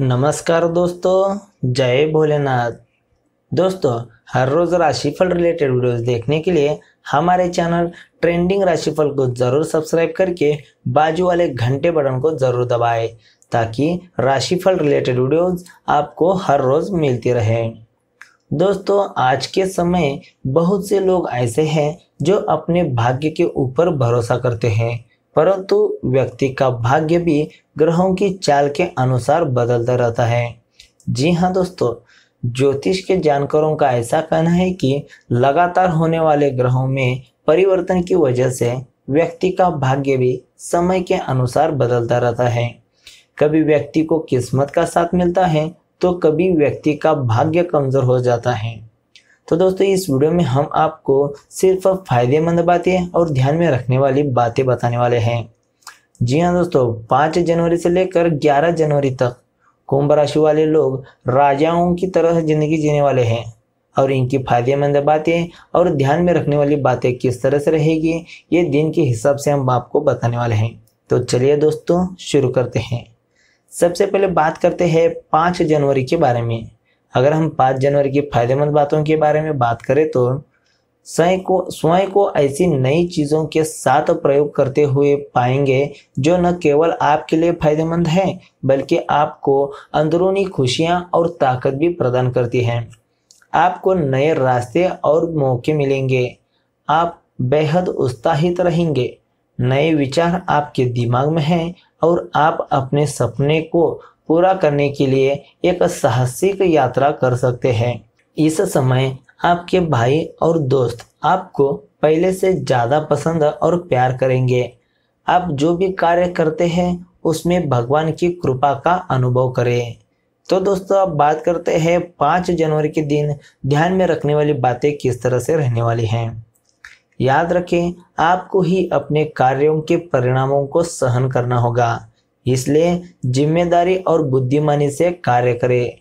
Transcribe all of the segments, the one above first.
नमस्कार दोस्तों जय भोलेनाथ दोस्तों हर रोज राशिफल रिलेटेड वीडियोस देखने के लिए हमारे चैनल ट्रेंडिंग राशिफल को जरूर सब्सक्राइब करके बाजू वाले घंटे बटन को जरूर दबाएं ताकि राशिफल रिलेटेड वीडियोस आपको हर रोज मिलती रहे दोस्तों आज के समय बहुत से लोग ऐसे हैं जो अपने भाग्य के ऊपर भरोसा करते हैं परंतु व्यक्ति का भाग्य भी ग्रहों की चाल के अनुसार बदलता रहता है जी हाँ दोस्तों ज्योतिष के जानकारों का ऐसा कहना है कि लगातार होने वाले ग्रहों में परिवर्तन की वजह से व्यक्ति का भाग्य भी समय के अनुसार बदलता रहता है कभी व्यक्ति को किस्मत का साथ मिलता है तो कभी व्यक्ति का भाग्य कमजोर हो जाता है तो दोस्तों इस वीडियो में हम आपको सिर्फ फायदेमंद बातें और ध्यान में रखने वाली बातें बताने वाले हैं जी हाँ दोस्तों पाँच जनवरी से लेकर ग्यारह जनवरी तक कुंभ राशि वाले लोग राजाओं की तरह जिंदगी जीने वाले हैं और इनकी फायदेमंद बातें और ध्यान में रखने वाली बातें किस तरह से रहेगी ये दिन के हिसाब से हम आपको बताने वाले हैं तो चलिए दोस्तों शुरू करते हैं सबसे पहले बात करते हैं पाँच जनवरी के बारे में अगर हम पाँच जनवरी की फायदेमंद बातों के बारे में बात करें तो स्वयं को स्वयं को ऐसी नई चीज़ों के साथ प्रयोग करते हुए पाएंगे जो न केवल आपके लिए फायदेमंद हैं बल्कि आपको अंदरूनी खुशियां और ताकत भी प्रदान करती हैं आपको नए रास्ते और मौके मिलेंगे आप बेहद उत्साहित रहेंगे नए विचार आपके दिमाग में हैं और आप अपने सपने को पूरा करने के लिए एक साहसिक यात्रा कर सकते हैं इस समय आपके भाई और दोस्त आपको पहले से ज़्यादा पसंद और प्यार करेंगे आप जो भी कार्य करते हैं उसमें भगवान की कृपा का अनुभव करें तो दोस्तों आप बात करते हैं पाँच जनवरी के दिन ध्यान में रखने वाली बातें किस तरह से रहने वाली हैं याद रखें आपको ही अपने कार्यों के परिणामों को सहन करना होगा इसलिए जिम्मेदारी और बुद्धिमानी से कार्य करें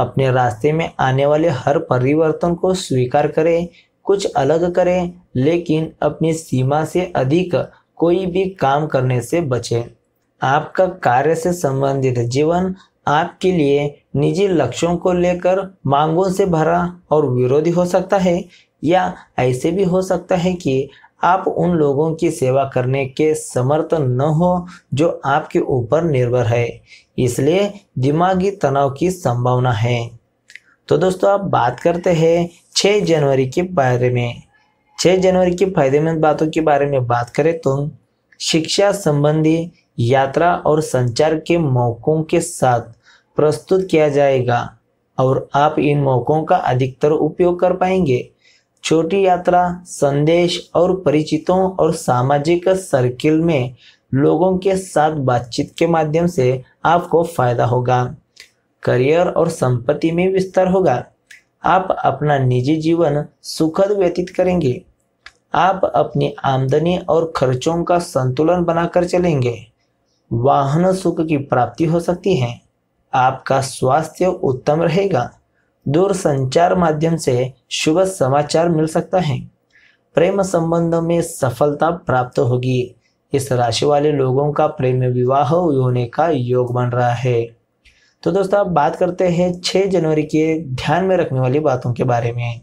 अपने रास्ते में आने वाले हर परिवर्तन को स्वीकार करें कुछ अलग करें लेकिन अपनी सीमा से अधिक कोई भी काम करने से बचें आपका कार्य से संबंधित जीवन आपके लिए निजी लक्ष्यों को लेकर मांगों से भरा और विरोधी हो सकता है या ऐसे भी हो सकता है कि आप उन लोगों की सेवा करने के समर्थ न हो जो आपके ऊपर निर्भर है इसलिए दिमागी तनाव की संभावना है तो दोस्तों आप बात करते हैं 6 जनवरी के बारे में 6 जनवरी की फायदेमंद बातों के बारे में बात करें तो शिक्षा संबंधी यात्रा और संचार के मौकों के साथ प्रस्तुत किया जाएगा और आप इन मौकों का अधिकतर उपयोग कर पाएंगे छोटी यात्रा संदेश और परिचितों और सामाजिक सर्किल में लोगों के साथ बातचीत के माध्यम से आपको फायदा होगा करियर और संपत्ति में विस्तार होगा आप अपना निजी जीवन सुखद व्यतीत करेंगे आप अपनी आमदनी और खर्चों का संतुलन बनाकर चलेंगे वाहन सुख की प्राप्ति हो सकती है आपका स्वास्थ्य उत्तम रहेगा दूर संचार माध्यम से शुभ समाचार मिल सकता है प्रेम संबंध में सफलता प्राप्त होगी इस राशि वाले लोगों का प्रेम विवाह होने का योग बन रहा है तो दोस्तों आप बात करते हैं 6 जनवरी के ध्यान में रखने वाली बातों के बारे में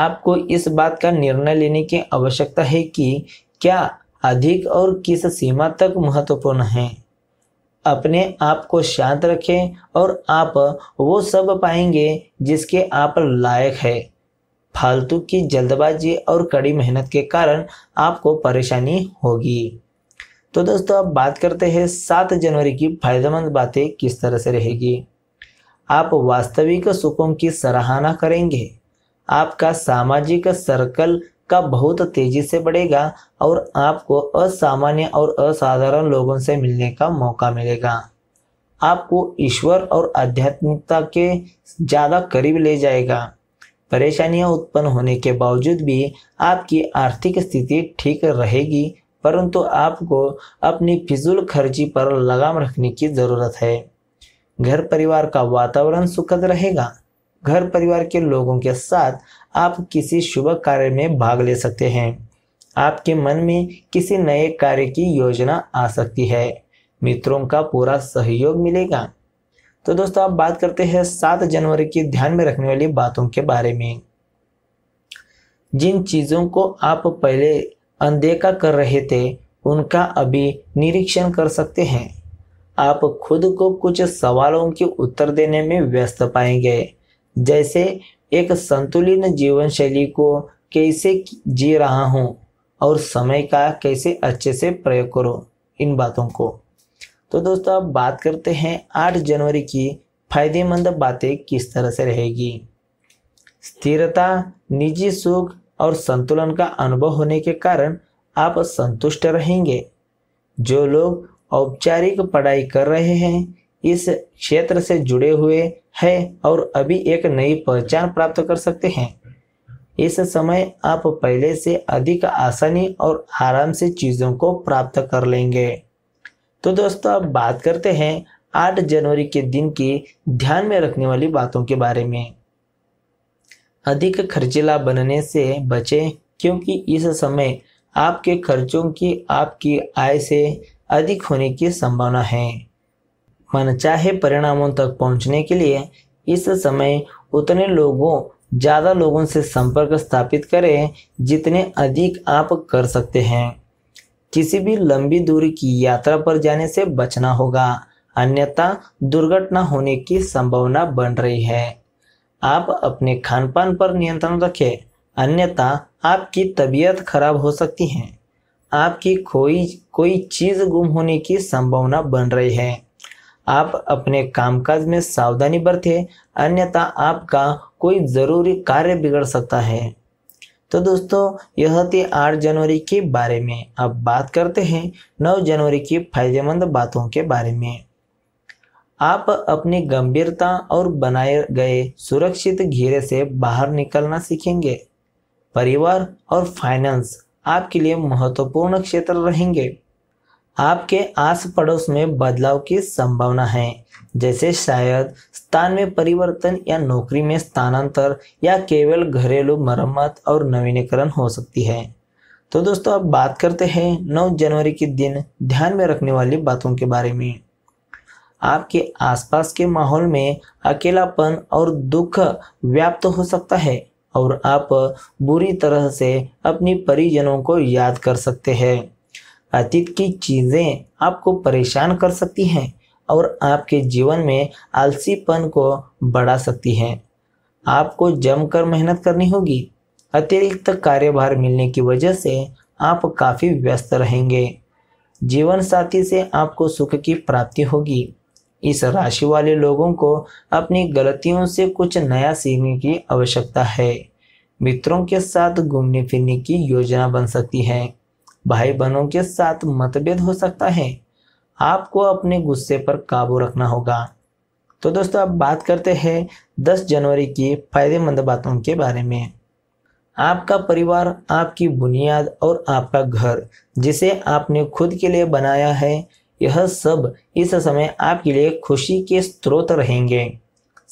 आपको इस बात का निर्णय लेने की आवश्यकता है कि क्या अधिक और किस सीमा तक महत्वपूर्ण है अपने आप को शांत रखें और आप वो सब पाएंगे जिसके आप लायक है फालतू की जल्दबाजी और कड़ी मेहनत के कारण आपको परेशानी होगी तो दोस्तों अब बात करते हैं सात जनवरी की फायदेमंद बातें किस तरह से रहेगी आप वास्तविक सुखों की सराहना करेंगे आपका सामाजिक सर्कल का बहुत तेजी से बढ़ेगा और आपको असामान्य और असाधारण लोगों से मिलने का मौका मिलेगा आपको ईश्वर और आध्यात्मिकता के ज़्यादा करीब ले जाएगा परेशानियां उत्पन्न होने के बावजूद भी आपकी आर्थिक स्थिति ठीक रहेगी परंतु आपको अपनी फिजूल खर्ची पर लगाम रखने की ज़रूरत है घर परिवार का वातावरण सुखद रहेगा घर परिवार के लोगों के साथ आप किसी शुभ कार्य में भाग ले सकते हैं आपके मन में किसी नए कार्य की योजना आ सकती है मित्रों का पूरा सहयोग मिलेगा तो दोस्तों आप बात करते हैं सात जनवरी की ध्यान में रखने वाली बातों के बारे में जिन चीज़ों को आप पहले अनदेखा कर रहे थे उनका अभी निरीक्षण कर सकते हैं आप खुद को कुछ सवालों के उत्तर देने में व्यस्त पाएंगे जैसे एक संतुलित जीवन शैली को कैसे जी रहा हूँ और समय का कैसे अच्छे से प्रयोग करो इन बातों को तो दोस्तों अब बात करते हैं 8 जनवरी की फायदेमंद बातें किस तरह से रहेगी स्थिरता निजी सुख और संतुलन का अनुभव होने के कारण आप संतुष्ट रहेंगे जो लोग औपचारिक पढ़ाई कर रहे हैं इस क्षेत्र से जुड़े हुए हैं और अभी एक नई पहचान प्राप्त कर सकते हैं इस समय आप पहले से अधिक आसानी और आराम से चीज़ों को प्राप्त कर लेंगे तो दोस्तों अब बात करते हैं 8 जनवरी के दिन की ध्यान में रखने वाली बातों के बारे में अधिक खर्चीला बनने से बचें क्योंकि इस समय आपके खर्चों की आपकी आय से अधिक होने की संभावना है चाहे परिणामों तक पहुंचने के लिए इस समय उतने लोगों ज़्यादा लोगों से संपर्क स्थापित करें जितने अधिक आप कर सकते हैं किसी भी लंबी दूरी की यात्रा पर जाने से बचना होगा अन्यथा दुर्घटना होने की संभावना बन रही है आप अपने खान पान पर नियंत्रण रखें अन्यथा आपकी तबीयत खराब हो सकती है आपकी कोई कोई चीज़ गुम होने की संभावना बन रही है आप अपने कामकाज में सावधानी बरतें अन्यथा आपका कोई ज़रूरी कार्य बिगड़ सकता है तो दोस्तों यह थी आठ जनवरी के बारे में अब बात करते हैं नौ जनवरी की फायदेमंद बातों के बारे में आप अपनी गंभीरता और बनाए गए सुरक्षित घेरे से बाहर निकलना सीखेंगे परिवार और फाइनेंस आपके लिए महत्वपूर्ण क्षेत्र रहेंगे आपके आस पड़ोस में बदलाव की संभावना है जैसे शायद स्थान में परिवर्तन या नौकरी में स्थानांतर या केवल घरेलू मरम्मत और नवीनीकरण हो सकती है तो दोस्तों अब बात करते हैं 9 जनवरी के दिन ध्यान में रखने वाली बातों के बारे में आपके आसपास के माहौल में अकेलापन और दुख व्याप्त हो सकता है और आप बुरी तरह से अपनी परिजनों को याद कर सकते हैं अतीत की चीज़ें आपको परेशान कर सकती हैं और आपके जीवन में आलसीपन को बढ़ा सकती हैं आपको जमकर मेहनत करनी होगी अतिरिक्त कार्यभार मिलने की वजह से आप काफ़ी व्यस्त रहेंगे जीवन साथी से आपको सुख की प्राप्ति होगी इस राशि वाले लोगों को अपनी गलतियों से कुछ नया सीखने की आवश्यकता है मित्रों के साथ घूमने फिरने की योजना बन सकती है भाई बहनों के साथ मतभेद हो सकता है आपको अपने गुस्से पर काबू रखना होगा तो दोस्तों अब बात करते हैं 10 जनवरी की फ़ायदेमंद बातों के बारे में आपका परिवार आपकी बुनियाद और आपका घर जिसे आपने खुद के लिए बनाया है यह सब इस समय आपके लिए खुशी के स्रोत रहेंगे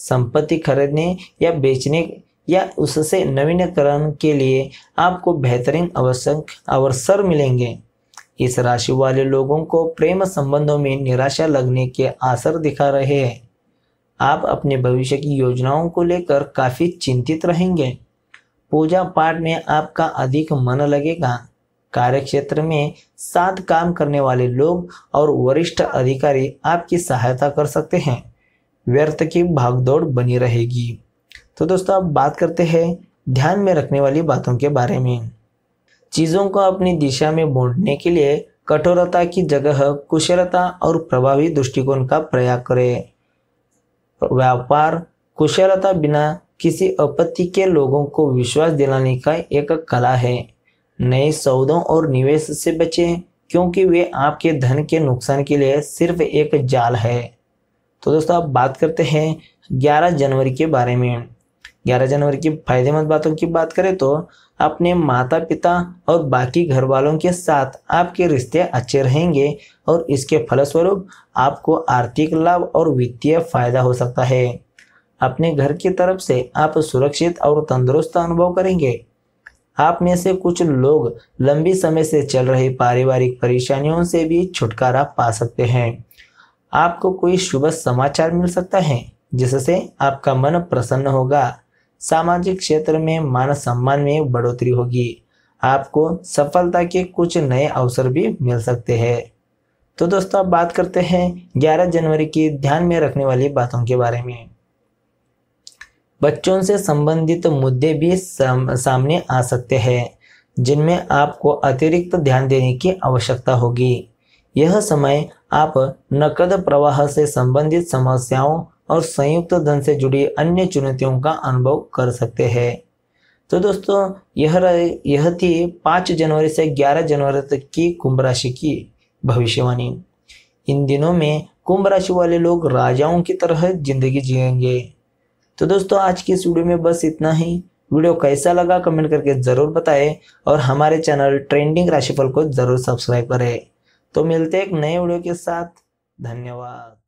संपत्ति खरीदने या बेचने या उससे नवीनकरण के लिए आपको बेहतरीन आवश्यक अवसर मिलेंगे इस राशि वाले लोगों को प्रेम संबंधों में निराशा लगने के असर दिखा रहे हैं आप अपने भविष्य की योजनाओं को लेकर काफ़ी चिंतित रहेंगे पूजा पाठ में आपका अधिक मन लगेगा कार्यक्षेत्र में साथ काम करने वाले लोग और वरिष्ठ अधिकारी आपकी सहायता कर सकते हैं व्यर्थ की भागदौड़ बनी रहेगी तो दोस्तों अब बात करते हैं ध्यान में रखने वाली बातों के बारे में चीज़ों को अपनी दिशा में बांटने के लिए कठोरता की जगह कुशलता और प्रभावी दृष्टिकोण का प्रयाग करें व्यापार कुशलता बिना किसी आपत्ति के लोगों को विश्वास दिलाने का एक कला है नए सौदों और निवेश से बचें क्योंकि वे आपके धन के नुकसान के लिए सिर्फ एक जाल है तो दोस्तों आप बात करते हैं 11 जनवरी के बारे में ग्यारह जनवरी की फायदेमंद बातों की बात करें तो अपने माता पिता और बाकी घर वालों के साथ आपके रिश्ते अच्छे रहेंगे और इसके फलस्वरूप आपको आर्थिक लाभ और वित्तीय फायदा हो सकता है अपने घर की तरफ से आप सुरक्षित और तंदुरुस्त अनुभव करेंगे आप में से कुछ लोग लंबी समय से चल रही पारिवारिक परेशानियों से भी छुटकारा पा सकते हैं आपको कोई शुभ समाचार मिल सकता है जिससे आपका मन प्रसन्न होगा सामाजिक क्षेत्र में मान सम्मान में बढ़ोतरी होगी आपको सफलता के कुछ नए अवसर भी मिल सकते हैं तो दोस्तों अब बात करते हैं 11 जनवरी की ध्यान में रखने वाली बातों के बारे में बच्चों से संबंधित मुद्दे भी सामने आ सकते हैं जिनमें आपको अतिरिक्त ध्यान देने की आवश्यकता होगी यह समय आप नकद प्रवाह से संबंधित समस्याओं और संयुक्त धन से जुड़ी अन्य चुनौतियों का अनुभव कर सकते हैं तो दोस्तों यह यह थी पाँच जनवरी से ग्यारह जनवरी तक की कुंभ राशि की भविष्यवाणी इन दिनों में कुंभ राशि वाले लोग राजाओं की तरह जिंदगी जिएंगे तो दोस्तों आज की इस वीडियो में बस इतना ही वीडियो कैसा लगा कमेंट करके ज़रूर बताएं और हमारे चैनल ट्रेंडिंग राशिफल को ज़रूर सब्सक्राइब करें तो मिलते एक नए वीडियो के साथ धन्यवाद